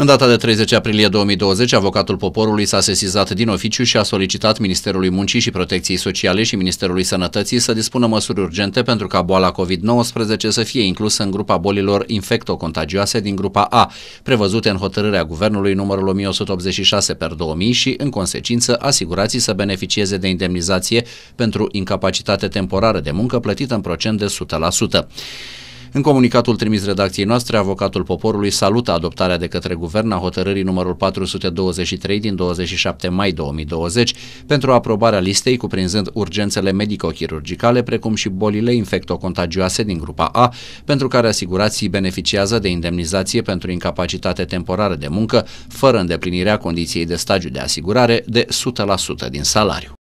În data de 30 aprilie 2020, avocatul poporului s-a sesizat din oficiu și a solicitat Ministerului Muncii și Protecției Sociale și Ministerului Sănătății să dispună măsuri urgente pentru ca boala COVID-19 să fie inclusă în grupa bolilor infectocontagioase din grupa A, prevăzute în hotărârea Guvernului numărul 1186 per 2000 și, în consecință, asigurații să beneficieze de indemnizație pentru incapacitate temporară de muncă plătită în procent de 100%. În comunicatul trimis redacției noastre, avocatul poporului salută adoptarea de către guvern a hotărârii numărul 423 din 27 mai 2020 pentru aprobarea listei cuprinzând urgențele medico-chirurgicale precum și bolile infectocontagioase din grupa A, pentru care asigurații beneficiază de indemnizație pentru incapacitate temporară de muncă, fără îndeplinirea condiției de stagiu de asigurare de 100% din salariu.